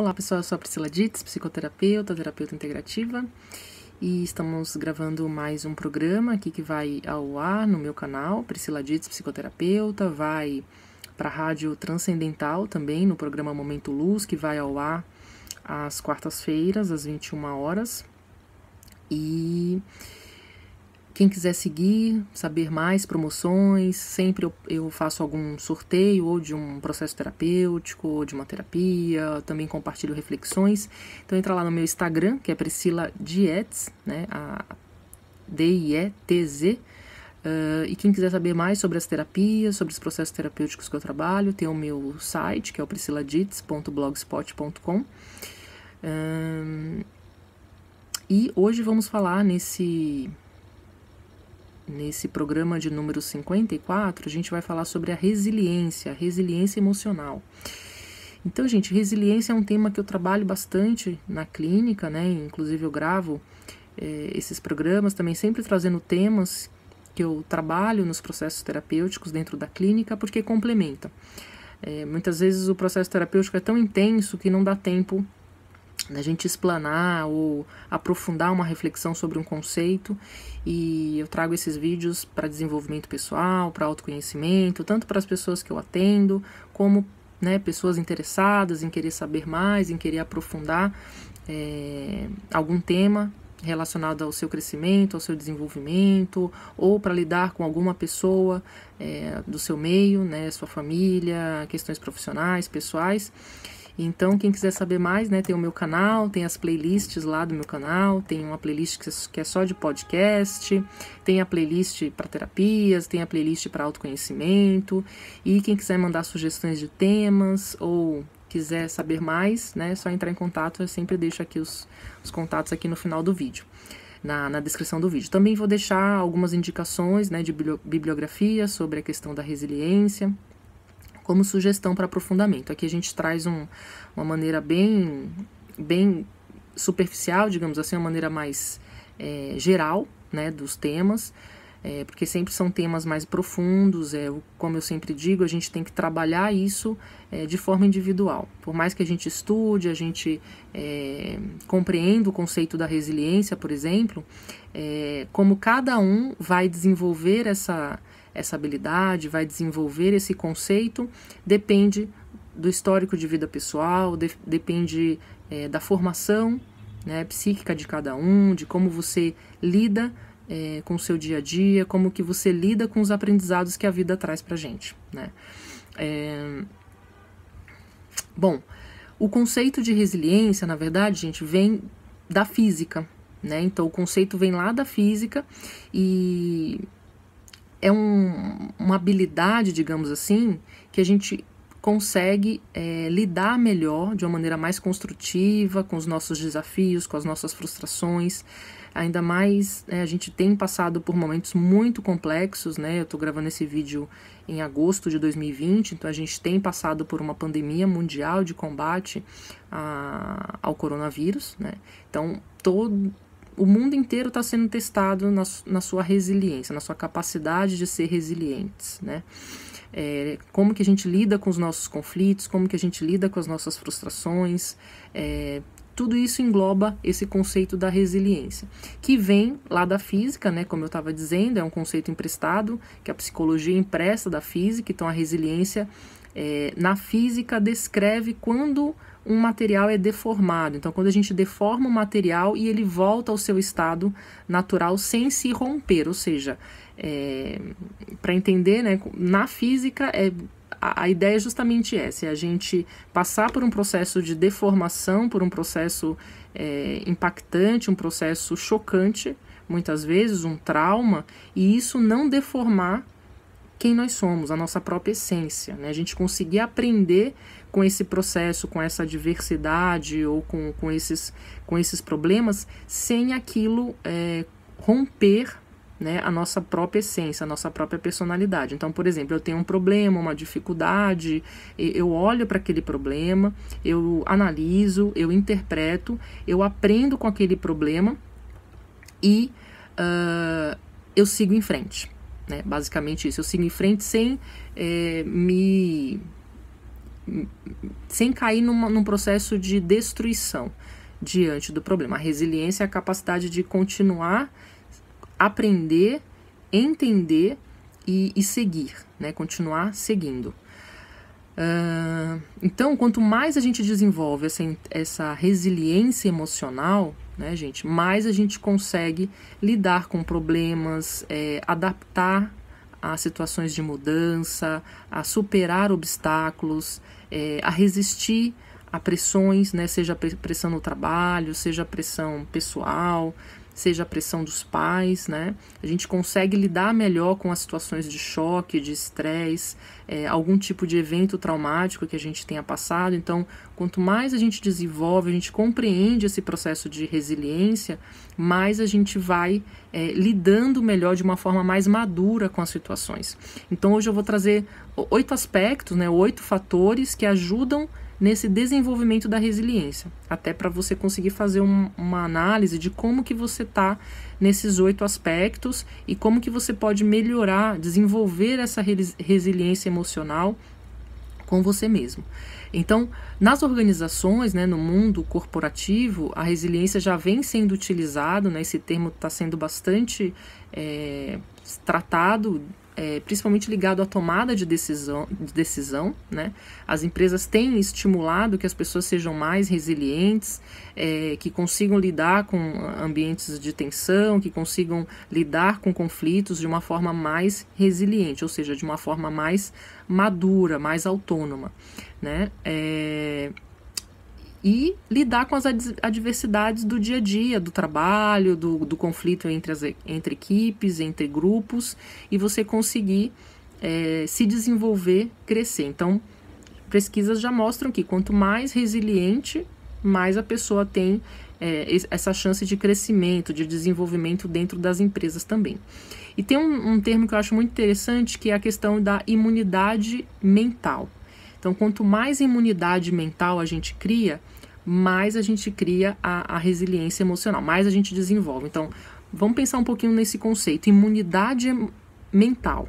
Olá pessoal, eu sou a Priscila Dietz, psicoterapeuta, terapeuta integrativa e estamos gravando mais um programa aqui que vai ao ar no meu canal, Priscila Dietz, psicoterapeuta, vai para a Rádio Transcendental também no programa Momento Luz, que vai ao ar às quartas-feiras, às 21 horas. E quem quiser seguir, saber mais promoções, sempre eu, faço algum sorteio ou de um processo terapêutico ou de uma terapia, também compartilho reflexões. Então entra lá no meu Instagram, que é Priscila Dietz, né? A D-I-E-T-Z. Uh, ah, e quem quiser saber mais sobre as terapias, sobre os processos terapêuticos que eu trabalho, tem o meu site, que é o prisciladits.blogspot.com. Uh, ah, e hoje vamos falar nesse Nesse programa de número 54, a gente vai falar sobre a resiliência, a resiliência emocional. Então, gente, resiliência é um tema que eu trabalho bastante na clínica, né? Inclusive eu gravo é, esses programas também sempre trazendo temas que eu trabalho nos processos terapêuticos dentro da clínica, porque complementa. É, muitas vezes o processo terapêutico é tão intenso que não dá tempo da gente explanar ou aprofundar uma reflexão sobre um conceito e eu trago esses vídeos para desenvolvimento pessoal, para autoconhecimento, tanto para as pessoas que eu atendo, como né, pessoas interessadas em querer saber mais, em querer aprofundar é, algum tema relacionado ao seu crescimento, ao seu desenvolvimento, ou para lidar com alguma pessoa é, do seu meio, né, sua família, questões profissionais, pessoais. Então, quem quiser saber mais, né, tem o meu canal, tem as playlists lá do meu canal, tem uma playlist que é, é só de podcast, tem a playlist para terapias, tem a playlist para autoconhecimento. E quem quiser mandar sugestões de temas ou quiser saber mais, né, é só entrar em contato, eu sempre deixo aqui os, os contatos aqui no final do vídeo. Na, na, descrição do vídeo. Também vou deixar algumas indicações né, de bibliografia sobre a questão da resiliência, como sugestão para aprofundamento. Aqui a gente traz um, uma maneira bem, bem superficial, digamos assim, uma maneira mais é, geral né, dos temas, é, porque sempre são temas mais profundos. É, como eu sempre digo, a gente tem que trabalhar isso é, de forma individual. Por mais que a gente estude, a gente é, compreenda o conceito da resiliência, por exemplo, é, como cada um vai desenvolver essa essa habilidade, vai desenvolver esse conceito, depende do histórico de vida pessoal, de, depende é, da formação né, psíquica de cada um, de como você lida é, com o seu dia a dia, como que você lida com os aprendizados que a vida traz para gente. Né? É... Bom, o conceito de resiliência, na verdade, gente, vem da física, né? Então o conceito vem lá da física e é um, uma habilidade, digamos assim, que a gente consegue é, lidar melhor, de uma maneira mais construtiva, com os nossos desafios, com as nossas frustrações. Ainda mais é, a gente tem passado por momentos muito complexos, né? Eu estou gravando esse vídeo em agosto de 2020, então a gente tem passado por uma pandemia mundial de combate a, ao coronavírus, né? Então todo o mundo inteiro está sendo testado na, na, sua resiliência, na sua capacidade de ser resilientes, né? É, como que a gente lida com os nossos conflitos, como que a gente lida com as nossas frustrações, é, tudo isso engloba esse conceito da resiliência, que vem lá da física, né? Como eu estava dizendo, é um conceito emprestado que a psicologia empresta da física. Então, a resiliência é, na física descreve quando um material é deformado. Então, quando a gente deforma o material e ele volta ao seu estado natural sem se romper, ou seja, é, para entender, né, na física é a, ideia é justamente essa: é a gente passar por um processo de deformação, por um processo é, impactante, um processo chocante, muitas vezes, um trauma, e isso não deformar quem nós somos, a nossa própria essência. Né? A gente conseguir aprender com esse processo, com essa diversidade ou com, com, esses, com esses problemas, sem aquilo é, romper né, a nossa própria essência, a nossa própria personalidade. Então, por exemplo, eu tenho um problema, uma dificuldade, eu olho para aquele problema, eu analiso, eu interpreto, eu aprendo com aquele problema e uh, eu sigo em frente. Né? Basicamente isso. Eu sigo em frente sem é, me. sem cair numa, num processo de destruição diante do problema. A resiliência é a capacidade de continuar, aprender, entender e, e seguir, né? continuar seguindo. Uh, então, quanto mais a gente desenvolve essa, essa resiliência emocional, né, gente? Mais a gente consegue lidar com problemas, é, adaptar a situações de mudança, a superar obstáculos, é, a resistir a pressões, né, seja pressão no trabalho, seja pressão pessoal, seja a pressão dos pais, né? A gente consegue lidar melhor com as situações de choque, de estresse, é, algum tipo de evento traumático que a gente tenha passado. Então, quanto mais a gente desenvolve, a gente compreende esse processo de resiliência, mais a gente vai é, lidando melhor de uma forma mais madura com as situações. Então, hoje eu vou trazer oito aspectos, né? Oito fatores que ajudam nesse desenvolvimento da resiliência, até para você conseguir fazer um, uma análise de como que você está nesses oito aspectos e como que você pode melhorar, desenvolver essa resiliência emocional com você mesmo. Então, nas organizações, né, no mundo corporativo, a resiliência já vem sendo utilizado, né, esse termo está sendo bastante é, tratado é, principalmente ligado à tomada de decisão, de decisão né? As empresas têm estimulado que as pessoas sejam mais resilientes, é, que consigam lidar com ambientes de tensão, que consigam lidar com conflitos de uma forma mais resiliente, ou seja, de uma forma mais madura, mais autônoma, né? É, e lidar com as adversidades do dia a dia, do trabalho, do, do conflito entre, as, entre equipes, entre grupos, e você conseguir é, se desenvolver, crescer. Então, pesquisas já mostram que quanto mais resiliente, mais a pessoa tem é, essa chance de crescimento, de desenvolvimento dentro das empresas também. E tem um, um termo que eu acho muito interessante, que é a questão da imunidade mental. Então, quanto mais imunidade mental a gente cria, mais a gente cria a, a resiliência emocional, mais a gente desenvolve. Então, vamos pensar um pouquinho nesse conceito: imunidade mental.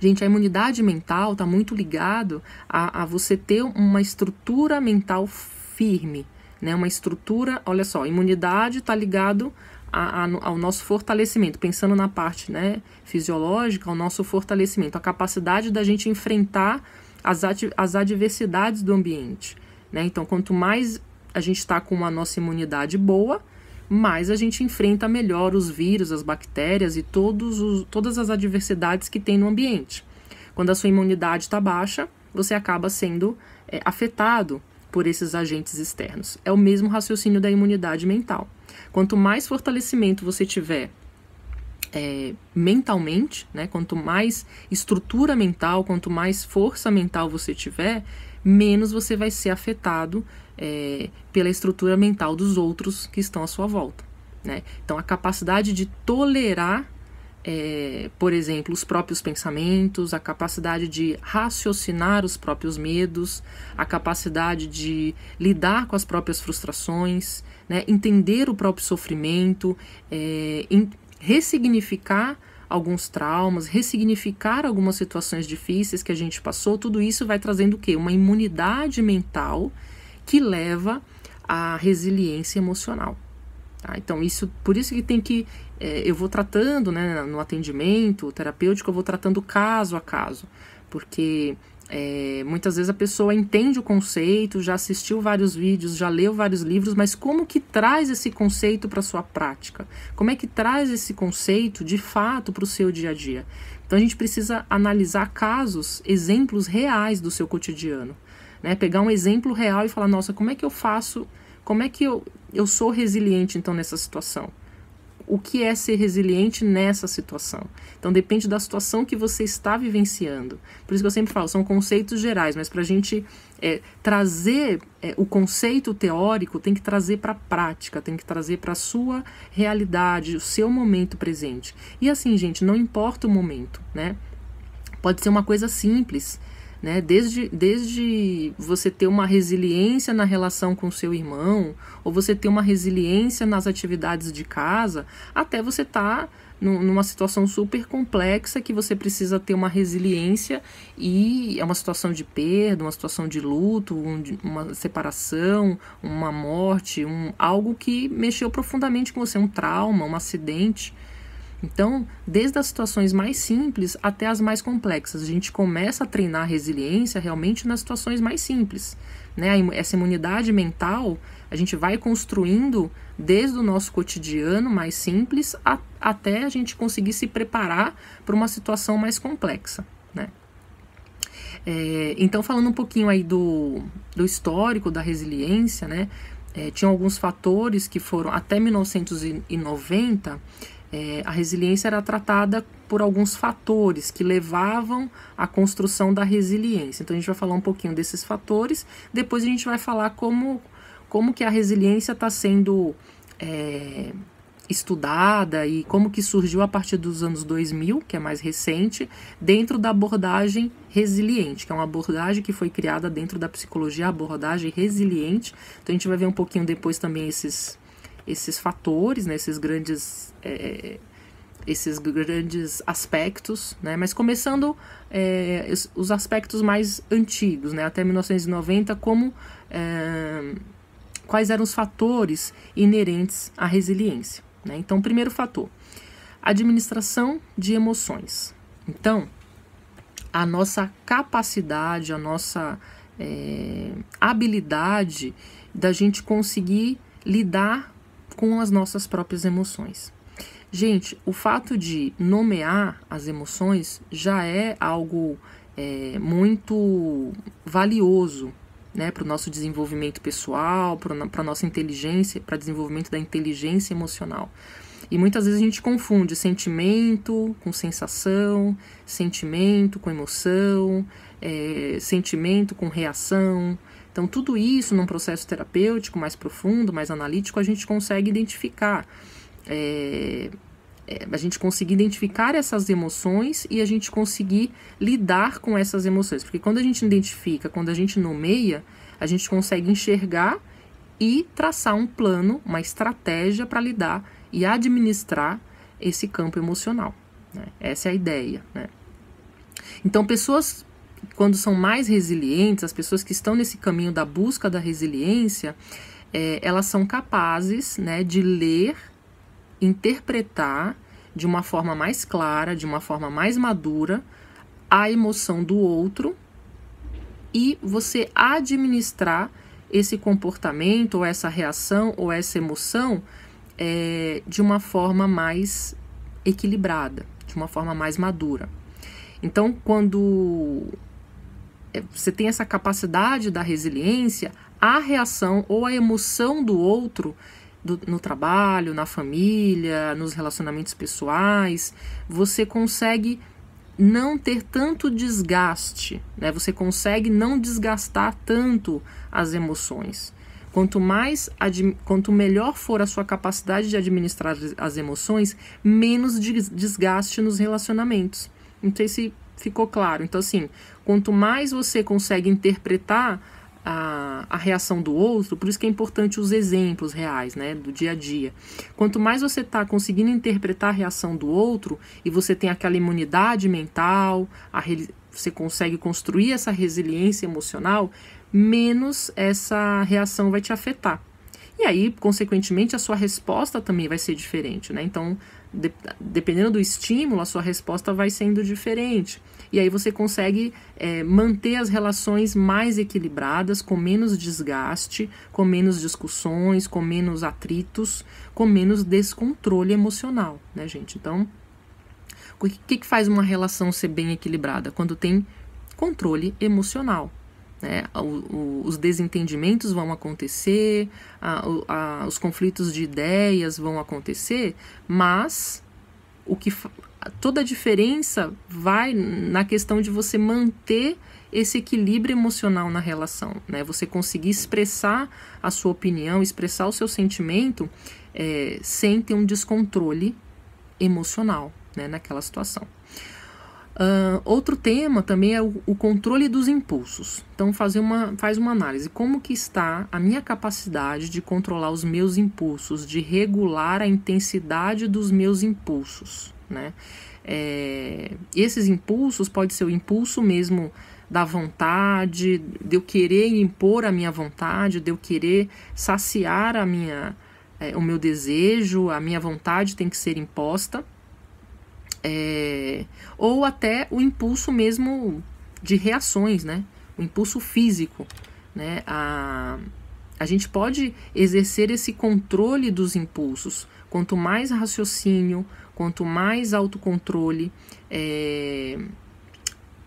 Gente, a imunidade mental está muito ligado a, a, você ter uma estrutura mental firme, né? Uma estrutura, olha só, imunidade está ligado a, a, ao nosso fortalecimento, pensando na parte né, fisiológica, ao nosso fortalecimento, a capacidade da gente enfrentar as, as adversidades do ambiente. Né? Então, quanto mais a gente está com a nossa imunidade boa, mais a gente enfrenta melhor os vírus, as bactérias e todos os, todas as adversidades que tem no ambiente. Quando a sua imunidade está baixa, você acaba sendo é, afetado por esses agentes externos. É o mesmo raciocínio da imunidade mental. Quanto mais fortalecimento você tiver é, mentalmente, né, quanto mais estrutura mental, quanto mais força mental você tiver, menos você vai ser afetado é, pela estrutura mental dos outros que estão à sua volta. Né? Então, a capacidade de tolerar, é, por exemplo, os próprios pensamentos, a capacidade de raciocinar os próprios medos, a capacidade de lidar com as próprias frustrações, né? entender o próprio sofrimento, é, em, ressignificar alguns traumas, ressignificar algumas situações difíceis que a gente passou, tudo isso vai trazendo o quê? Uma imunidade mental que leva à resiliência emocional. Tá? Então, isso, por isso que tem que. É, eu vou tratando, né, no atendimento terapêutico, eu vou tratando caso a caso, porque é, muitas vezes a pessoa entende o conceito, já assistiu vários vídeos, já leu vários livros, mas como que traz esse conceito para a sua prática? Como é que traz esse conceito de fato para o seu dia a dia? Então a gente precisa analisar casos, exemplos reais do seu cotidiano, né? Pegar um exemplo real e falar, nossa, como é que eu faço? Como é que eu, eu sou resiliente então nessa situação? o que é ser resiliente nessa situação. Então depende da situação que você está vivenciando. Por isso que eu sempre falo, são conceitos gerais, mas para a gente é, trazer é, o conceito teórico, tem que trazer para a prática, tem que trazer para a sua realidade, o seu momento presente. E assim, gente, não importa o momento, né? Pode ser uma coisa simples né? Desde, desde você ter uma resiliência na relação com seu irmão, ou você ter uma resiliência nas atividades de casa, até você estar tá numa situação super complexa que você precisa ter uma resiliência e é uma situação de perda, uma situação de luto, um, uma separação, uma morte, um, algo que mexeu profundamente com você, um trauma, um acidente. Então, desde as situações mais simples até as mais complexas, a gente começa a treinar a resiliência realmente nas situações mais simples. Né? Essa imunidade mental a gente vai construindo desde o nosso cotidiano mais simples a, até a gente conseguir se preparar para uma situação mais complexa. Né? É, então, falando um pouquinho aí do, do histórico da resiliência, né? É, tinham alguns fatores que foram até 1990 é, a resiliência era tratada por alguns fatores que levavam à construção da resiliência. Então a gente vai falar um pouquinho desses fatores, depois a gente vai falar como, como que a resiliência está sendo é, estudada e como que surgiu a partir dos anos 2000, que é mais recente, dentro da abordagem resiliente, que é uma abordagem que foi criada dentro da psicologia, abordagem resiliente. Então a gente vai ver um pouquinho depois também esses esses fatores, né, esses grandes é, é, esses grandes aspectos, né? Mas começando é, os aspectos mais antigos, né? Até 1990, como é, quais eram os fatores inerentes à resiliência? Né? Então, primeiro fator, administração de emoções. Então, a nossa capacidade, a nossa é, habilidade da gente conseguir lidar com as nossas próprias emoções. Gente, o fato de nomear as emoções já é algo é, muito valioso né, para o nosso desenvolvimento pessoal, para a nossa inteligência, para o desenvolvimento da inteligência emocional. E muitas vezes a gente confunde sentimento com sensação, sentimento com emoção, é, sentimento com reação, então, tudo isso num processo terapêutico mais profundo, mais analítico, a gente consegue identificar. É, é, a gente conseguir identificar essas emoções e a gente conseguir lidar com essas emoções. Porque quando a gente identifica, quando a gente nomeia, a gente consegue enxergar e traçar um plano, uma estratégia para lidar e administrar esse campo emocional. Né? Essa é a ideia. Né? Então, pessoas quando são mais resilientes, as pessoas que estão nesse caminho da busca da resiliência, é, elas são capazes né, de ler, interpretar de uma forma mais clara, de uma forma mais madura, a emoção do outro e você administrar esse comportamento ou essa reação ou essa emoção é, de uma forma mais equilibrada, de uma forma mais madura. Então, quando é, você tem essa capacidade da resiliência à reação ou à emoção do outro do, no trabalho, na família, nos relacionamentos pessoais, você consegue não ter tanto desgaste, né? Você consegue não desgastar tanto as emoções. Quanto mais quanto melhor for a sua capacidade de administrar as emoções, menos desgaste nos relacionamentos. Não sei se ficou claro. Então assim, Quanto mais você consegue interpretar a, a, reação do outro, por isso que é importante os exemplos reais, né, do dia a dia. Quanto mais você está conseguindo interpretar a reação do outro e você tem aquela imunidade mental, a, você consegue construir essa resiliência emocional, menos essa reação vai te afetar. E aí, consequentemente, a sua resposta também vai ser diferente, né? Então, de, dependendo do estímulo, a sua resposta vai sendo diferente. E aí você consegue é, manter as relações mais equilibradas, com menos desgaste, com menos discussões, com menos atritos, com menos descontrole emocional, né, gente? Então, o que, que faz uma relação ser bem equilibrada? Quando tem controle emocional, né? O, o, os desentendimentos vão acontecer, a, a, os conflitos de ideias vão acontecer, mas o que toda a diferença vai na questão de você manter esse equilíbrio emocional na relação, né? Você conseguir expressar a sua opinião, expressar o seu sentimento é, sem ter um descontrole emocional, né? Naquela situação. Uh, outro tema também é o, o, controle dos impulsos. Então, fazer uma, faz uma análise. Como que está a minha capacidade de controlar os meus impulsos, de regular a intensidade dos meus impulsos, né? É, esses impulsos pode ser o impulso mesmo da vontade, de eu querer impor a minha vontade, de eu querer saciar a minha, é, o meu desejo, a minha vontade tem que ser imposta, é, ou até o impulso mesmo de reações, né? O impulso físico, né? A, a gente pode exercer esse controle dos impulsos. Quanto mais raciocínio, quanto mais autocontrole, é,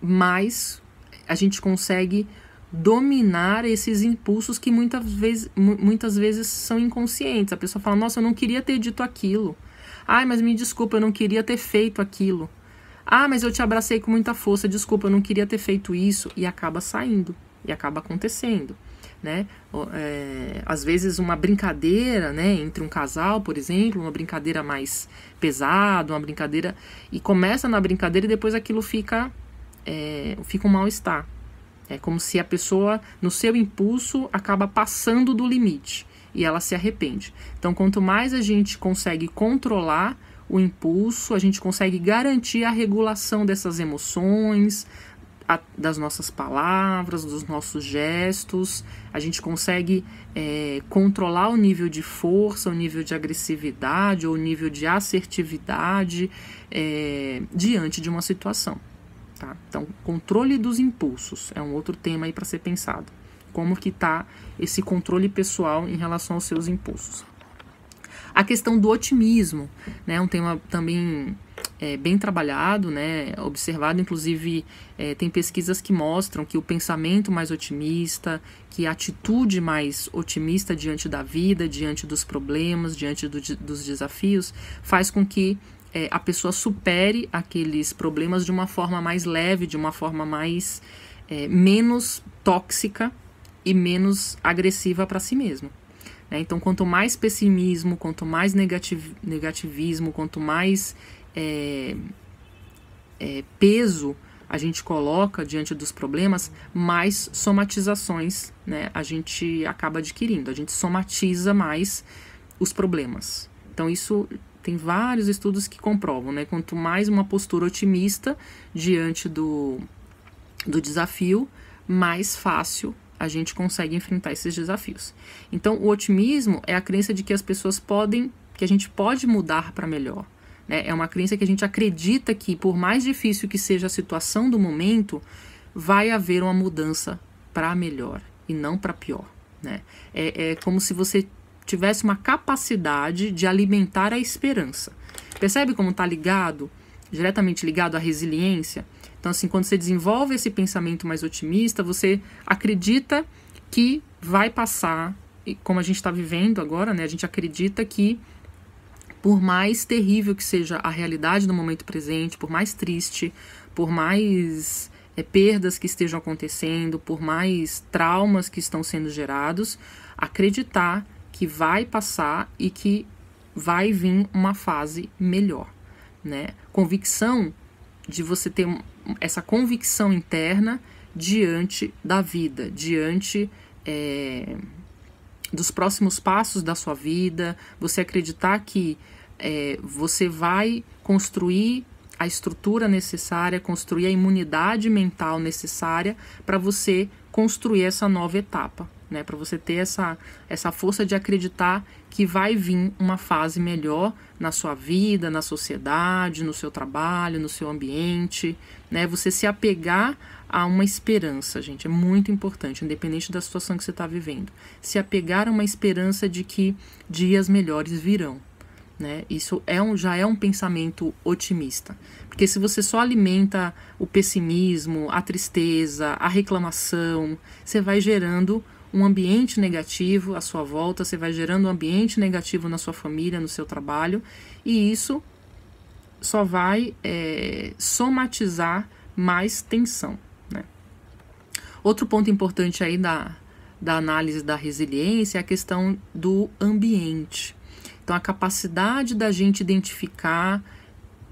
mais a gente consegue dominar esses impulsos que muitas vezes, muitas vezes são inconscientes. A pessoa fala: Nossa, eu não queria ter dito aquilo. Ai, mas me desculpa, eu não queria ter feito aquilo. Ah, mas eu te abracei com muita força, desculpa, eu não queria ter feito isso. E acaba saindo, e acaba acontecendo. Né? É, às vezes uma brincadeira né, entre um casal, por exemplo, uma brincadeira mais pesada, uma brincadeira. E começa na brincadeira e depois aquilo fica, é, fica um mal-estar. É como se a pessoa, no seu impulso, acaba passando do limite e ela se arrepende. Então, quanto mais a gente consegue controlar o impulso, a gente consegue garantir a regulação dessas emoções, a, das nossas palavras, dos nossos gestos, a gente consegue é, controlar o nível de força, o nível de agressividade ou o nível de assertividade é, diante de uma situação. Tá? Então, controle dos impulsos é um outro tema aí para ser pensado. Como que está esse controle pessoal em relação aos seus impulsos. A questão do otimismo, né, um tema também é, bem trabalhado, né, observado, inclusive é, tem pesquisas que mostram que o pensamento mais otimista, que a atitude mais otimista diante da vida, diante dos problemas, diante do, dos desafios, faz com que é, a pessoa supere aqueles problemas de uma forma mais leve, de uma forma mais é, menos tóxica e menos agressiva para si mesmo. Né? Então, quanto mais pessimismo, quanto mais negativ negativismo, quanto mais é, é, peso a gente coloca diante dos problemas, mais somatizações né, a gente acaba adquirindo. A gente somatiza mais os problemas. Então, isso tem vários estudos que comprovam, né? Quanto mais uma postura otimista diante do, do desafio, mais fácil a gente consegue enfrentar esses desafios. Então, o otimismo é a crença de que as pessoas podem, que a gente pode mudar para melhor. Né? É uma crença que a gente acredita que, por mais difícil que seja a situação do momento, vai haver uma mudança para melhor e não para pior. Né? É, é como se você tivesse uma capacidade de alimentar a esperança. Percebe como está ligado, diretamente ligado à resiliência? Então, assim, quando você desenvolve esse pensamento mais otimista, você acredita que vai passar, e como a gente está vivendo agora, né? A gente acredita que, por mais terrível que seja a realidade do momento presente, por mais triste, por mais é, perdas que estejam acontecendo, por mais traumas que estão sendo gerados, acreditar que vai passar e que vai vir uma fase melhor, né? Convicção de você ter essa convicção interna diante da vida, diante é, dos próximos passos da sua vida, você acreditar que é, você vai construir a estrutura necessária, construir a imunidade mental necessária para você construir essa nova etapa né? Para você ter essa essa força de acreditar que vai vir uma fase melhor na sua vida, na sociedade, no seu trabalho, no seu ambiente, né? Você se apegar a uma esperança, gente, é muito importante, independente da situação que você está vivendo. Se apegar a uma esperança de que dias melhores virão. Né? Isso é um, já é um pensamento otimista. Porque se você só alimenta o pessimismo, a tristeza, a reclamação, você vai gerando um ambiente negativo à sua volta, você vai gerando um ambiente negativo na sua família, no seu trabalho, e isso só vai é, somatizar mais tensão. Né? Outro ponto importante aí da, da análise da resiliência é a questão do ambiente. Então, a capacidade da gente identificar,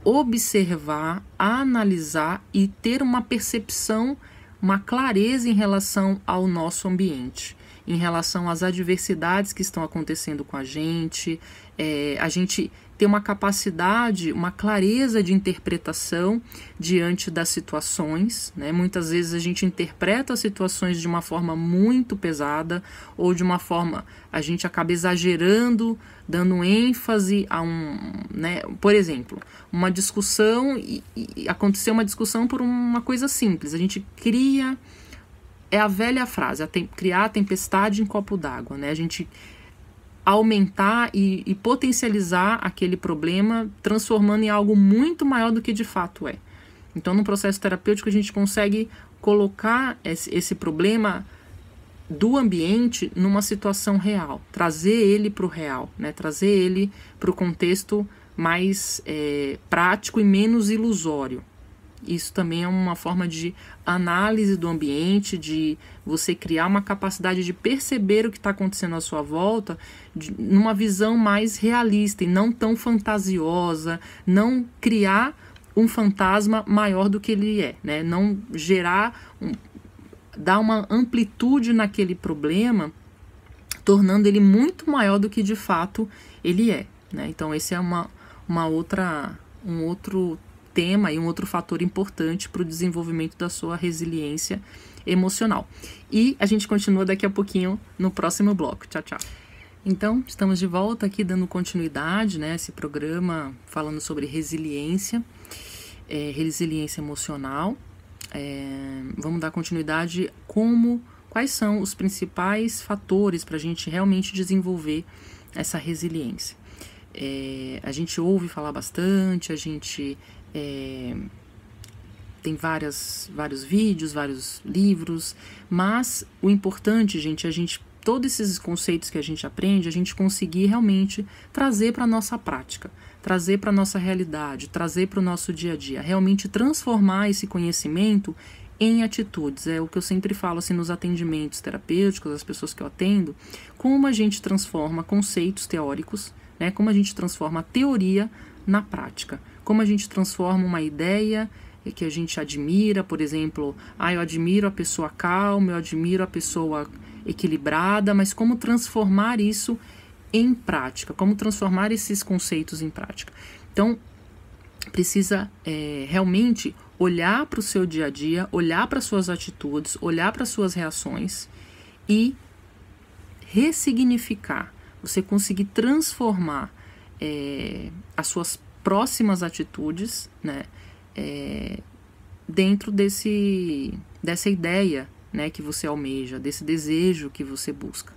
observar, analisar e ter uma percepção uma clareza em relação ao nosso ambiente, em relação às adversidades que estão acontecendo com a gente. É, a gente ter uma capacidade, uma clareza de interpretação diante das situações. Né? Muitas vezes a gente interpreta as situações de uma forma muito pesada ou de uma forma a gente acaba exagerando, dando ênfase a um, né? por exemplo, uma discussão e, e aconteceu uma discussão por uma coisa simples. A gente cria é a velha frase, a tem, criar a tempestade em copo d'água, né? A gente aumentar e, e potencializar aquele problema, transformando em algo muito maior do que de fato é. Então, no processo terapêutico, a gente consegue colocar esse, esse problema do ambiente numa situação real, trazer ele para o real, né? trazer ele para o contexto mais é, prático e menos ilusório. Isso também é uma forma de análise do ambiente, de você criar uma capacidade de perceber o que está acontecendo à sua volta, de, numa visão mais realista e não tão fantasiosa, não criar um fantasma maior do que ele é, né? Não gerar, um, dar uma amplitude naquele problema, tornando ele muito maior do que de fato ele é, né? Então esse é uma, uma outra um outro tema e um outro fator importante para o desenvolvimento da sua resiliência emocional. E a gente continua daqui a pouquinho no próximo bloco. Tchau, tchau. Então, estamos de volta aqui dando continuidade, né, esse programa falando sobre resiliência, é, resiliência emocional. É, vamos dar continuidade como, quais são os principais fatores para a gente realmente desenvolver essa resiliência. É, a gente ouve falar bastante, a gente é, tem várias, vários vídeos, vários livros, mas o importante, gente, é a gente todos esses conceitos que a gente aprende, a gente conseguir realmente trazer para a nossa prática, trazer para a nossa realidade, trazer para o nosso dia a dia, realmente transformar esse conhecimento em atitudes. É o que eu sempre falo assim nos atendimentos terapêuticos, as pessoas que eu atendo, como a gente transforma conceitos teóricos, né, como a gente transforma a teoria na prática. Como a gente transforma uma ideia que a gente admira, por exemplo, ah, eu admiro a pessoa calma, eu admiro a pessoa equilibrada, mas como transformar isso em prática, como transformar esses conceitos em prática. Então, precisa é, realmente olhar para o seu dia a dia, olhar para suas atitudes, olhar para suas reações e ressignificar. Você conseguir transformar é, as suas próximas atitudes, né? É, dentro desse, dessa ideia né, que você almeja, desse desejo que você busca.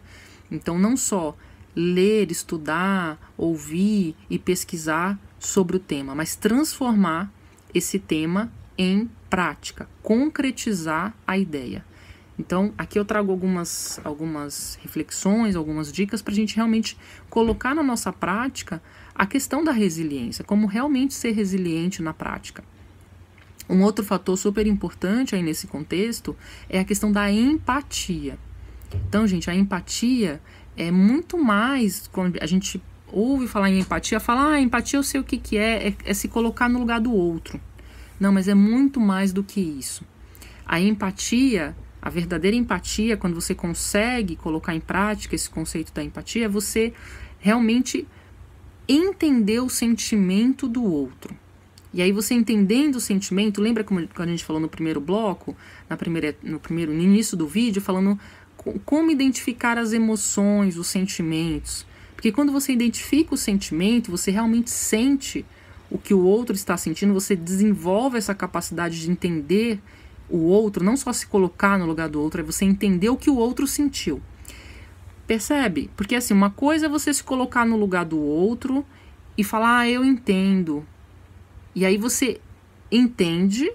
Então, não só ler, estudar, ouvir e pesquisar sobre o tema, mas transformar esse tema em prática, concretizar a ideia. Então, aqui eu trago algumas, algumas reflexões, algumas dicas para a gente realmente colocar na nossa prática a questão da resiliência, como realmente ser resiliente na prática. Um outro fator super importante aí nesse contexto é a questão da empatia. Então, gente, a empatia é muito mais. quando A gente ouve falar em empatia, fala, ah, empatia eu sei o que, que é, é, é se colocar no lugar do outro. Não, mas é muito mais do que isso. A empatia, a verdadeira empatia, quando você consegue colocar em prática esse conceito da empatia, é você realmente entender o sentimento do outro. E aí você entendendo o sentimento, lembra como a gente falou no primeiro bloco, na primeira, no primeiro no início do vídeo, falando como identificar as emoções, os sentimentos. Porque quando você identifica o sentimento, você realmente sente o que o outro está sentindo, você desenvolve essa capacidade de entender o outro, não só se colocar no lugar do outro, é você entender o que o outro sentiu. Percebe? Porque assim, uma coisa é você se colocar no lugar do outro e falar, ah, eu entendo. E aí você entende,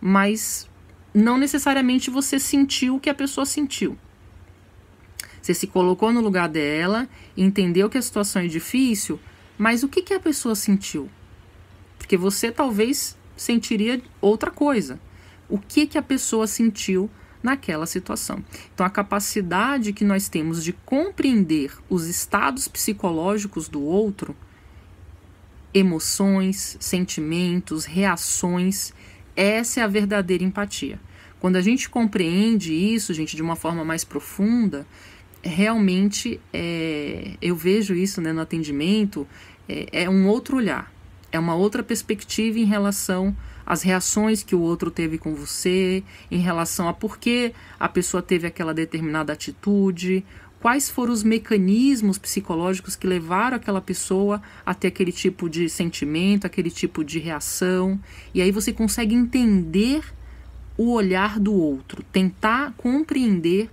mas não necessariamente você sentiu o que a pessoa sentiu. Você se colocou no lugar dela, entendeu que a situação é difícil, mas o que, que a pessoa sentiu? Porque você talvez sentiria outra coisa. O que, que a pessoa sentiu naquela situação. Então, a capacidade que nós temos de compreender os estados psicológicos do outro, emoções, sentimentos, reações, essa é a verdadeira empatia. Quando a gente compreende isso, gente, de uma forma mais profunda, realmente é, eu vejo isso né, no atendimento, é, é um outro olhar, é uma outra perspectiva em relação as reações que o outro teve com você em relação a por que a pessoa teve aquela determinada atitude, quais foram os mecanismos psicológicos que levaram aquela pessoa a ter aquele tipo de sentimento, aquele tipo de reação. E aí você consegue entender o olhar do outro, tentar compreender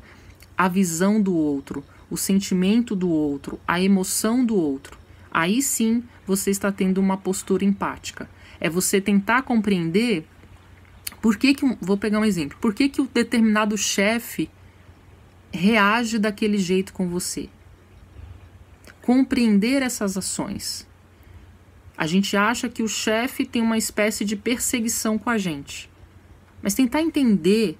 a visão do outro, o sentimento do outro, a emoção do outro. Aí sim você está tendo uma postura empática. É você tentar compreender por que, que vou pegar um exemplo, por que, que o determinado chefe reage daquele jeito com você? Compreender essas ações. A gente acha que o chefe tem uma espécie de perseguição com a gente. Mas tentar entender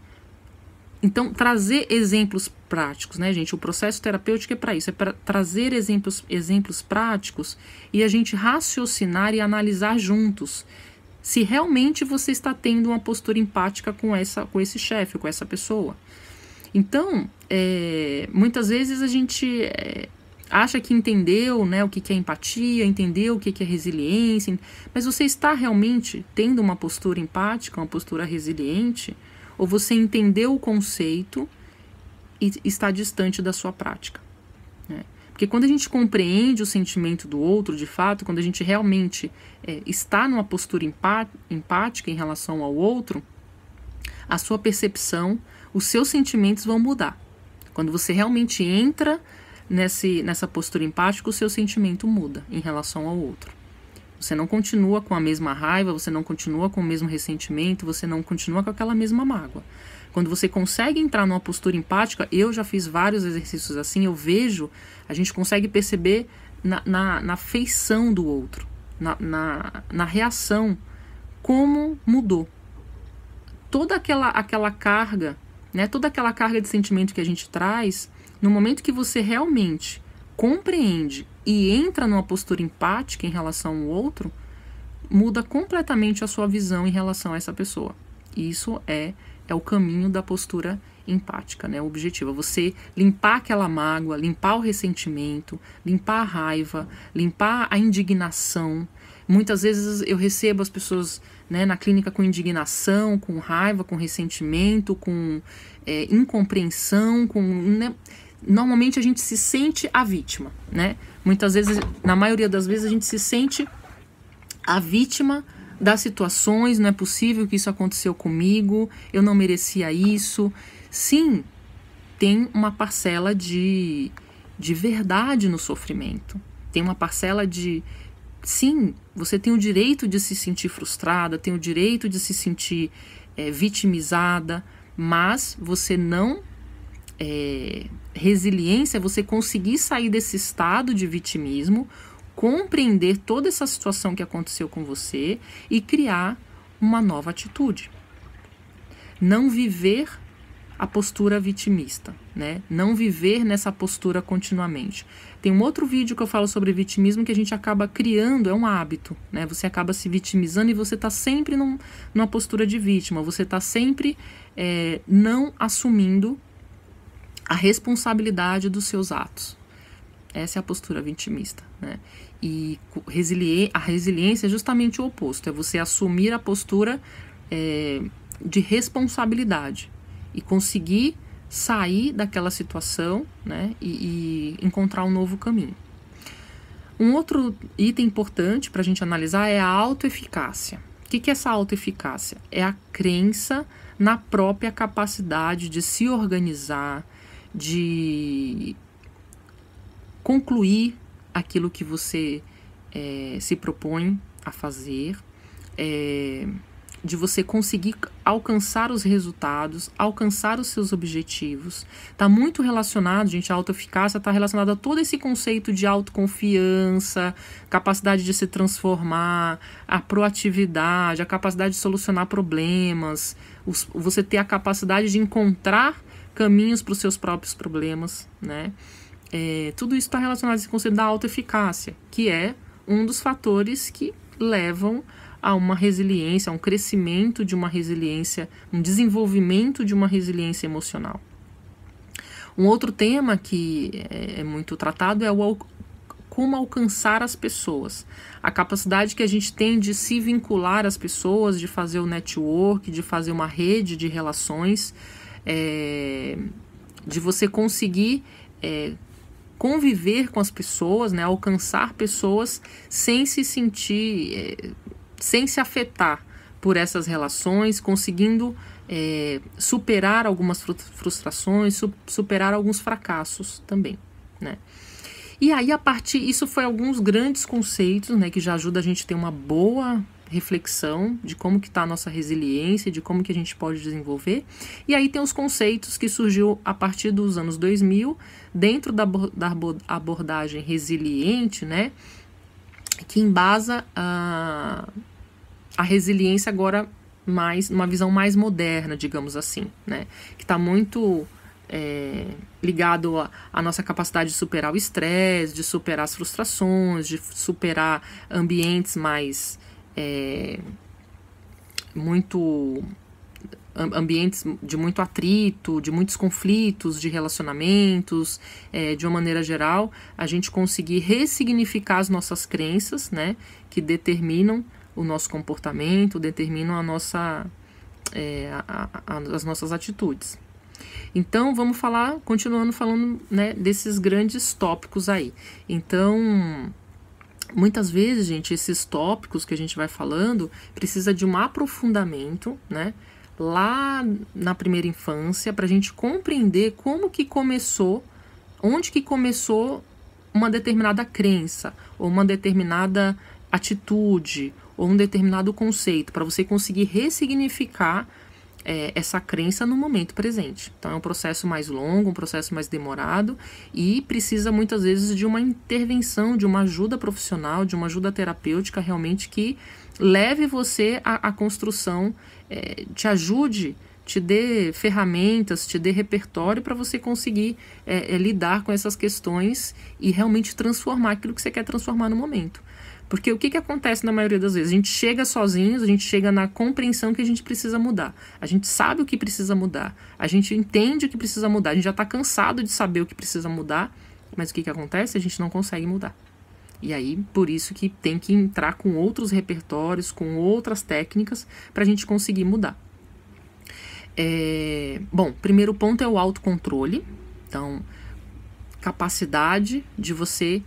então, trazer exemplos práticos, né, gente? O processo terapêutico é para isso, é para trazer exemplos, exemplos práticos e a gente raciocinar e analisar juntos se realmente você está tendo uma postura empática com essa, com esse chefe, com essa pessoa. Então, é, muitas vezes a gente é, acha que entendeu né, o que, é empatia, entendeu o que é resiliência, mas você está realmente tendo uma postura empática, uma postura resiliente? ou você entendeu o conceito e está distante da sua prática. Né? Porque quando a gente compreende o sentimento do outro, de fato, quando a gente realmente é, está numa postura empática em relação ao outro, a sua percepção, os seus sentimentos vão mudar. Quando você realmente entra nesse, nessa postura empática, o seu sentimento muda em relação ao outro. Você não continua com a mesma raiva, você não continua com o mesmo ressentimento, você não continua com aquela mesma mágoa. Quando você consegue entrar numa postura empática, eu já fiz vários exercícios assim, eu vejo, a gente consegue perceber na, na, na feição do outro, na, na, na reação, como mudou. Toda aquela, aquela carga, né, toda aquela carga de sentimento que a gente traz, no momento que você realmente compreende e entra numa postura empática em relação ao outro, muda completamente a sua visão em relação a essa pessoa. Isso é é o caminho da postura empática, né? Objetiva. Você limpar aquela mágoa, limpar o ressentimento, limpar a raiva, limpar a indignação. Muitas vezes eu recebo as pessoas né, na clínica com indignação, com raiva, com ressentimento, com é, incompreensão, com. Né? Normalmente a gente se sente a vítima, né? Muitas vezes, na maioria das vezes, a gente se sente a vítima das situações, não é possível que isso aconteceu comigo, eu não merecia isso. Sim, tem uma parcela de, de verdade no sofrimento. Tem uma parcela de. Sim, você tem o direito de se sentir frustrada, tem o direito de se sentir é, vitimizada, mas você não é, resiliência é você conseguir sair desse estado de vitimismo, compreender toda essa situação que aconteceu com você e criar uma nova atitude. Não viver a postura vitimista, né? Não viver nessa postura continuamente. Tem um outro vídeo que eu falo sobre vitimismo que a gente acaba criando, é um hábito, né? Você acaba se vitimizando e você está sempre num, numa postura de vítima, você está sempre é, não assumindo a responsabilidade dos seus atos. Essa é a postura vitimista. Né? E resili a resiliência é justamente o oposto: é você assumir a postura é, de responsabilidade e conseguir sair daquela situação né? e, e encontrar um novo caminho. Um outro item importante para a gente analisar é a autoeficácia. O que, que é essa autoeficácia? É a crença na própria capacidade de se organizar, de concluir aquilo que você é, se propõe a fazer, é, de você conseguir alcançar os resultados, alcançar os seus objetivos. Está muito relacionado, gente, a autoeficácia está relacionada a todo esse conceito de autoconfiança, capacidade de se transformar, a proatividade, a capacidade de solucionar problemas, os, você ter a capacidade de encontrar caminhos para os seus próprios problemas, né? É, tudo isso está relacionado a esse conceito da autoeficácia, que é um dos fatores que levam a uma resiliência, a um crescimento de uma resiliência, um desenvolvimento de uma resiliência emocional. Um outro tema que é, é muito tratado é o como alcançar as pessoas. A capacidade que a gente tem de se vincular às pessoas, de fazer o network, de fazer uma rede de relações, é, de você conseguir é, conviver com as pessoas, né, alcançar pessoas sem se sentir, é, sem se afetar por essas relações, conseguindo é, superar algumas frustrações, superar alguns fracassos também, né? E aí a partir isso foi alguns grandes conceitos, né, que já ajuda a gente a ter uma boa reflexão de como que está a nossa resiliência, de como que a gente pode desenvolver. E aí tem os conceitos que surgiu a partir dos anos 2000, dentro da, da abordagem resiliente, né, que embasa a, a resiliência agora mais, numa visão mais moderna, digamos assim, né, que está muito é, ligado à nossa capacidade de superar o estresse, de superar as frustrações, de superar ambientes mais é, muito ambientes de muito atrito, de muitos conflitos, de relacionamentos, é, de uma maneira geral, a gente conseguir ressignificar as nossas crenças, né, que determinam o nosso comportamento, determinam a nossa, é, a, a, as nossas atitudes. Então vamos falar, continuando falando, né, desses grandes tópicos aí. Então muitas vezes, gente, esses tópicos que a gente vai falando precisa de um aprofundamento, né? Lá na primeira infância, para a gente compreender como que começou, onde que começou uma determinada crença, ou uma determinada atitude, ou um determinado conceito, para você conseguir ressignificar é, essa crença no momento presente. Então é um processo mais longo, um processo mais demorado e precisa muitas vezes de uma intervenção, de uma ajuda profissional, de uma ajuda terapêutica realmente que leve você à, à construção, é, te ajude te dê ferramentas, te dê repertório para você conseguir é, é, lidar com essas questões e realmente transformar aquilo que você quer transformar no momento. Porque o que, que acontece na maioria das vezes? A gente chega sozinhos, a gente chega na compreensão que a gente precisa mudar. A gente sabe o que precisa mudar, a gente entende o que precisa mudar, a gente já está cansado de saber o que precisa mudar, mas o que, que acontece? A gente não consegue mudar. E aí, por isso que tem que entrar com outros repertórios, com outras técnicas, para a gente conseguir mudar. É... Bom, primeiro ponto é o autocontrole. Então, capacidade de você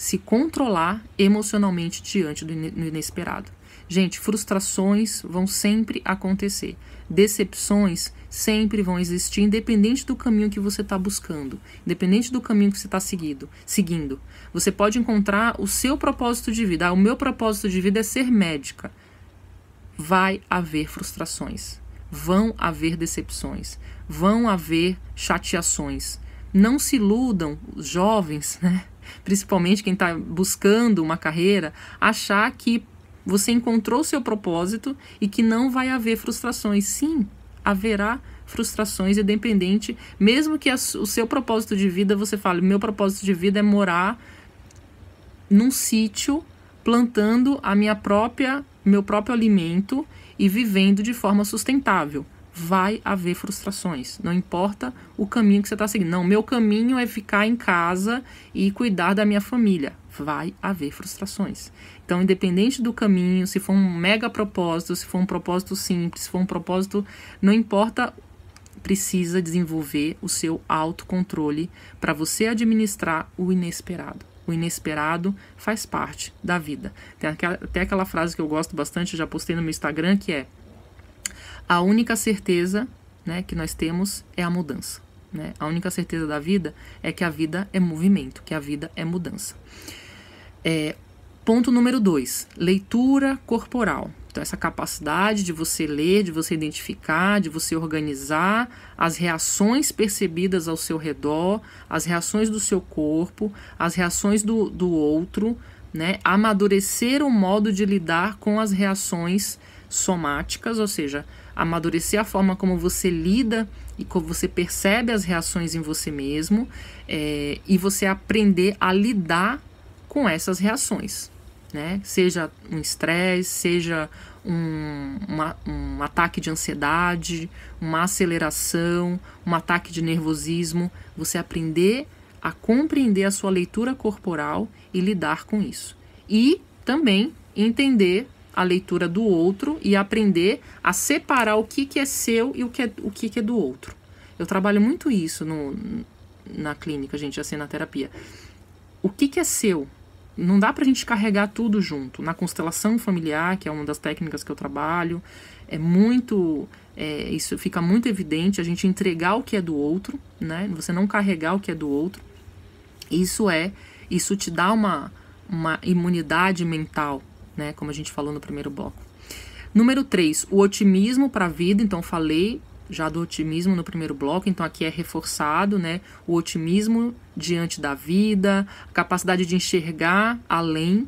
se controlar emocionalmente diante do inesperado. Gente, frustrações vão sempre acontecer, decepções sempre vão existir, independente do caminho que você está buscando, independente do caminho que você está seguindo, seguindo. Você pode encontrar o seu propósito de vida. Ah, o meu propósito de vida é ser médica. Vai haver frustrações, vão haver decepções, vão haver chateações. Não se iludam, os jovens, né? principalmente quem está buscando uma carreira, achar que você encontrou o seu propósito e que não vai haver frustrações. Sim, haverá frustrações, independente, mesmo que o seu propósito de vida, você fale, meu propósito de vida é morar num sítio plantando a minha própria meu próprio alimento e vivendo de forma sustentável vai haver frustrações. Não importa o caminho que você está seguindo. Não, meu caminho é ficar em casa e cuidar da minha família. Vai haver frustrações. Então, independente do caminho, se for um mega propósito, se for um propósito simples, se for um propósito, não importa precisa desenvolver o seu autocontrole para você administrar o inesperado. O inesperado faz parte da vida. Tem até aquela frase que eu gosto bastante, já postei no meu Instagram, que é: a única certeza né, que nós temos é a mudança. Né? A única certeza da vida é que a vida é movimento, que a vida é mudança. É, ponto número dois: leitura corporal. Então, essa capacidade de você ler, de você identificar, de você organizar as reações percebidas ao seu redor, as reações do seu corpo, as reações do, do outro, né? Amadurecer o modo de lidar com as reações somáticas, ou seja, amadurecer a forma como você lida e como você percebe as reações em você mesmo é, e você aprender a lidar com essas reações, né? Seja um estresse, seja um, uma, um ataque de ansiedade, uma aceleração, um ataque de nervosismo, você aprender a compreender a sua leitura corporal e lidar com isso. E também entender a leitura do outro e aprender a separar o que, que é seu e o que é, o que, que é do outro. Eu trabalho muito isso no, na clínica, gente, assim, na terapia. O que, que é seu? Não dá pra gente carregar tudo junto. Na constelação familiar, que é uma das técnicas que eu trabalho, é muito. É, isso fica muito evidente, a gente entregar o que é do outro, né? Você não carregar o que é do outro. Isso é. Isso te dá uma, uma imunidade mental né? Como a gente falou no primeiro bloco. Número 3, o otimismo para a vida. Então, falei já do otimismo no primeiro bloco, então aqui é reforçado, né? O otimismo diante da vida, a capacidade de enxergar além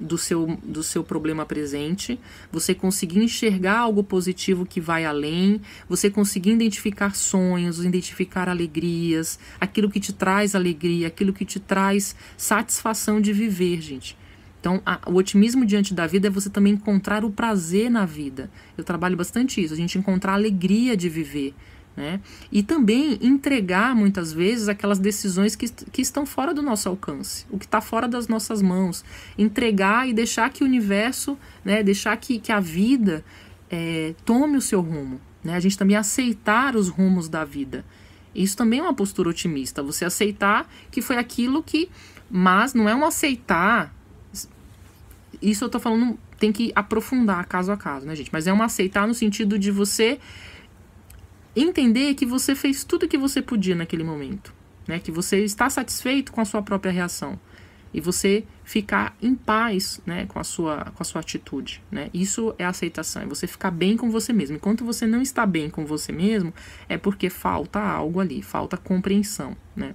do seu, do seu problema presente, você conseguir enxergar algo positivo que vai além, você conseguir identificar sonhos, identificar alegrias, aquilo que te traz alegria, aquilo que te traz satisfação de viver, gente. Então, a, o otimismo diante da vida é você também encontrar o prazer na vida. Eu trabalho bastante isso, a gente encontrar a alegria de viver. Né? E também entregar muitas vezes aquelas decisões que, que estão fora do nosso alcance, o que está fora das nossas mãos. Entregar e deixar que o universo, né, deixar que, que a vida é, tome o seu rumo. Né? A gente também aceitar os rumos da vida. Isso também é uma postura otimista, você aceitar que foi aquilo que. Mas não é um aceitar isso eu tô falando, tem que aprofundar caso a caso, né, gente? Mas é um aceitar no sentido de você entender que você fez tudo o que você podia naquele momento, né? Que você está satisfeito com a sua própria reação e você ficar em paz, né, com a sua com a sua atitude, né? Isso é aceitação, é você ficar bem com você mesmo. Enquanto você não está bem com você mesmo, é porque falta algo ali, falta compreensão, né?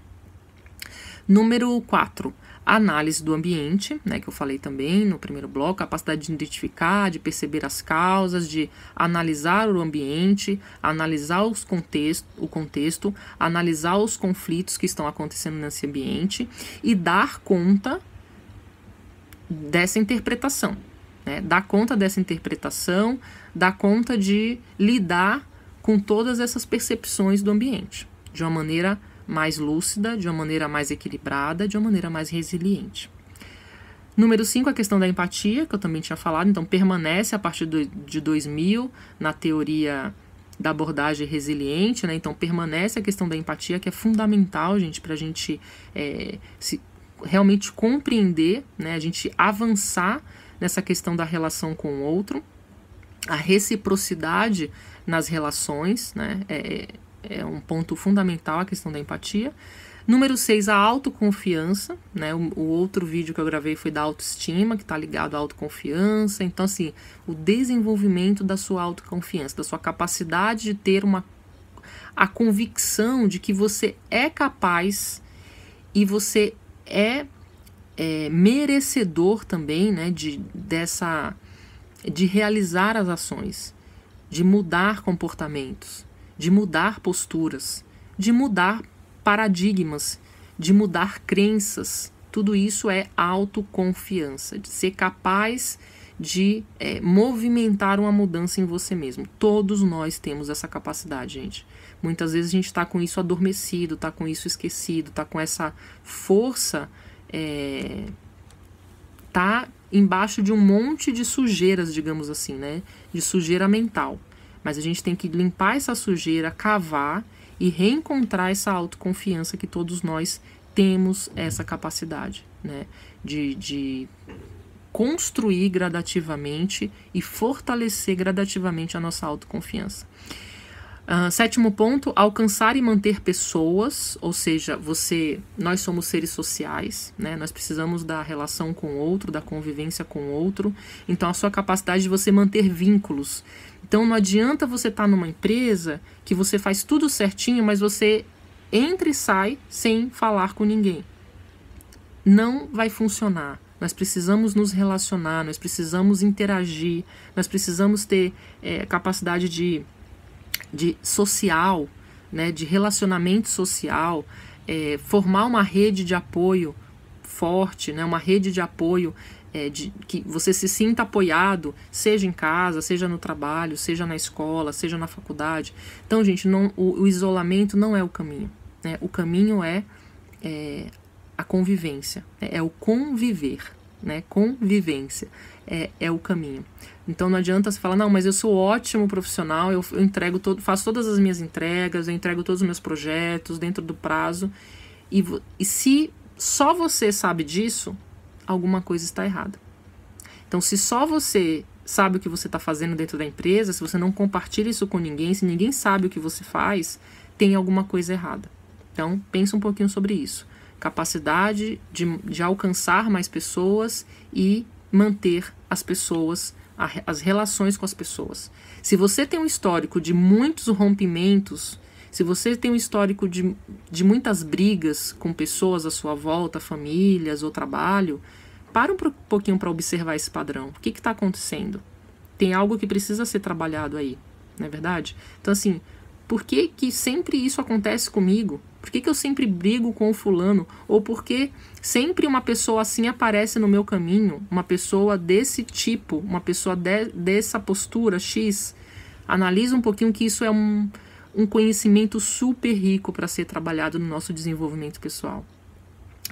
Número 4 análise do ambiente, né, que eu falei também no primeiro bloco, a capacidade de identificar, de perceber as causas, de analisar o ambiente, analisar os contexto, o contexto, analisar os conflitos que estão acontecendo nesse ambiente e dar conta dessa interpretação. Né? Dar conta dessa interpretação, dar conta de lidar com todas essas percepções do ambiente de uma maneira mais lúcida, de uma maneira mais equilibrada, de uma maneira mais resiliente. Número 5, a questão da empatia, que eu também tinha falado, então permanece a partir do, de 2000 na teoria da abordagem resiliente, né? Então permanece a questão da empatia, que é fundamental, gente, para a gente é, se, realmente compreender, né? A gente avançar nessa questão da relação com o outro, a reciprocidade nas relações, né? É, é um ponto fundamental a questão da empatia. Número 6, a autoconfiança, né? O, o, outro vídeo que eu gravei foi da autoestima, que está ligado à autoconfiança. Então, assim, o desenvolvimento da sua autoconfiança, da sua capacidade de ter uma a convicção de que você é capaz e você é, é merecedor também, né? De, dessa, de realizar as ações, de mudar comportamentos de mudar posturas, de mudar paradigmas, de mudar crenças. Tudo isso é autoconfiança, de ser capaz de é, movimentar uma mudança em você mesmo. Todos nós temos essa capacidade, gente. Muitas vezes a gente está com isso adormecido, está com isso esquecido, está com essa força. É, tá embaixo de um monte de sujeiras, digamos assim, né? De sujeira mental. Mas a gente tem que limpar essa sujeira, cavar e reencontrar essa autoconfiança que todos nós temos essa capacidade, né? De, de construir gradativamente e fortalecer gradativamente a nossa autoconfiança. Uh, sétimo ponto, alcançar e manter pessoas, ou seja, você, nós somos seres sociais, né? Nós precisamos da relação com o outro, da convivência com o outro. Então, a sua capacidade de você manter vínculos. Então, não adianta você estar tá numa empresa que você faz tudo certinho, mas você entra e sai sem falar com ninguém. Não vai funcionar. Nós precisamos nos relacionar, nós precisamos interagir, nós precisamos ter é, capacidade de de social, né, de relacionamento social, é, formar uma rede de apoio forte, né, uma rede de apoio é, de, que você se sinta apoiado, seja em casa, seja no trabalho, seja na escola, seja na faculdade. Então, gente, não, o, o isolamento não é o caminho. Né? O caminho é, é a convivência, é, é o conviver, né? Convivência é, é o caminho. Então não adianta você falar, não, mas eu sou ótimo profissional, eu, entrego todo, faço todas as minhas entregas, eu entrego todos os meus projetos dentro do prazo. E, e se só você sabe disso, alguma coisa está errada. Então, se só você sabe o que você está fazendo dentro da empresa, se você não compartilha isso com ninguém, se ninguém sabe o que você faz, tem alguma coisa errada. Então, pensa um pouquinho sobre isso. Capacidade de, de alcançar mais pessoas e manter as pessoas as relações com as pessoas. Se você tem um histórico de muitos rompimentos, se você tem um histórico de, de muitas brigas com pessoas à sua volta, famílias ou trabalho, para um pouquinho para observar esse padrão. O que está acontecendo? Tem algo que precisa ser trabalhado aí, não é verdade? Então, assim, por que, que sempre isso acontece comigo? Por que, que eu sempre brigo com o fulano? Ou por que sempre uma pessoa assim aparece no meu caminho? Uma pessoa desse tipo, uma pessoa de, dessa postura X? Analisa um pouquinho que isso é um, um conhecimento super rico para ser trabalhado no nosso desenvolvimento pessoal.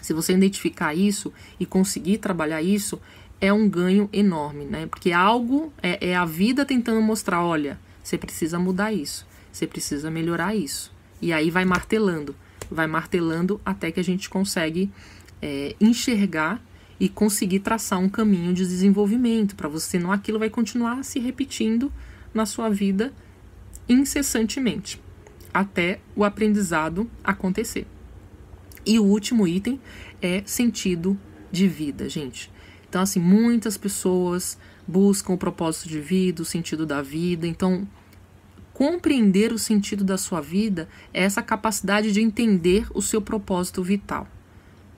Se você identificar isso e conseguir trabalhar isso, é um ganho enorme, né? Porque algo é, é a vida tentando mostrar: olha, você precisa mudar isso, você precisa melhorar isso. E aí vai martelando, vai martelando até que a gente consegue é, enxergar e conseguir traçar um caminho de desenvolvimento para você não aquilo vai continuar se repetindo na sua vida incessantemente até o aprendizado acontecer. E o último item é sentido de vida, gente. Então assim, muitas pessoas buscam o propósito de vida, o sentido da vida. Então, Compreender o sentido da sua vida é essa capacidade de entender o seu propósito vital,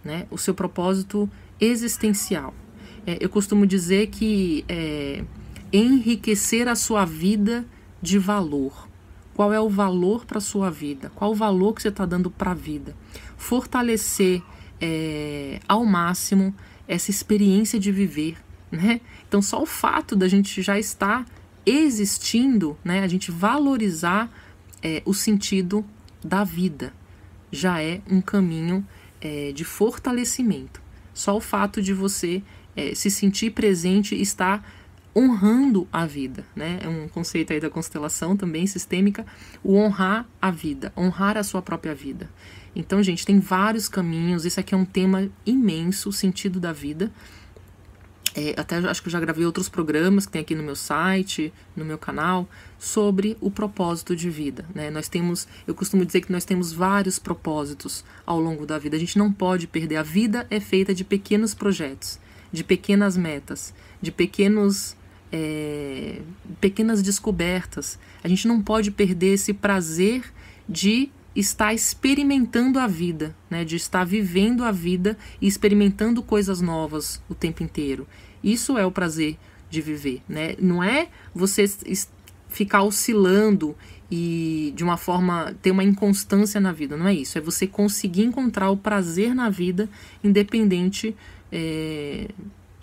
né? o seu propósito existencial. É, eu costumo dizer que é, enriquecer a sua vida de valor. Qual é o valor para a sua vida? Qual o valor que você está dando para a vida? Fortalecer é, ao máximo essa experiência de viver. Né? Então, só o fato da gente já estar existindo, né, a gente valorizar é, o sentido da vida já é um caminho é, de fortalecimento. Só o fato de você é, se sentir presente está honrando a vida, né? É um conceito aí da constelação também sistêmica, o honrar a vida, honrar a sua própria vida. Então, gente, tem vários caminhos. Isso aqui é um tema imenso, o sentido da vida é, até acho que eu já gravei outros programas que tem aqui no meu site, no meu canal, sobre o propósito de vida. Né? Nós temos, eu costumo dizer que nós temos vários propósitos ao longo da vida. A gente não pode perder. A vida é feita de pequenos projetos, de pequenas metas, de pequenos é, pequenas descobertas. A gente não pode perder esse prazer de está experimentando a vida, né, de estar vivendo a vida e experimentando coisas novas o tempo inteiro. Isso é o prazer de viver, né? Não é você ficar oscilando e de uma forma ter uma inconstância na vida, não é isso. É você conseguir encontrar o prazer na vida, independente é,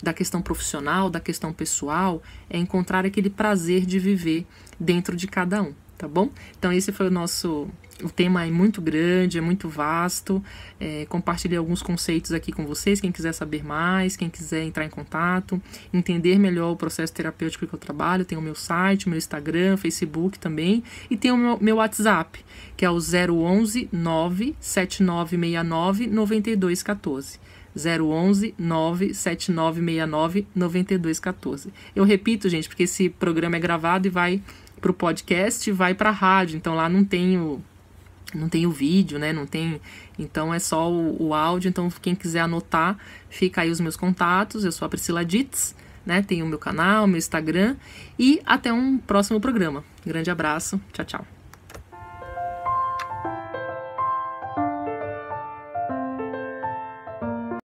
da questão profissional, da questão pessoal, é encontrar aquele prazer de viver dentro de cada um, tá bom? Então esse foi o nosso o tema é muito grande, é muito vasto. É, compartilhei alguns conceitos aqui com vocês. Quem quiser saber mais, quem quiser entrar em contato, entender melhor o processo terapêutico que eu trabalho, tem o meu site, o meu Instagram, Facebook também. E tem o meu, meu WhatsApp, que é o 011 97969 9214. 011 97969 9214. Eu repito, gente, porque esse programa é gravado e vai para o podcast, vai para a rádio. Então lá não tem o não tem o vídeo, né? Não tem. Então é só o, o, áudio. Então, quem quiser anotar, fica aí os meus contatos. Eu sou a Priscila Dits, né? Tenho o meu canal, meu Instagram. E até um próximo programa. Grande abraço. Tchau, tchau.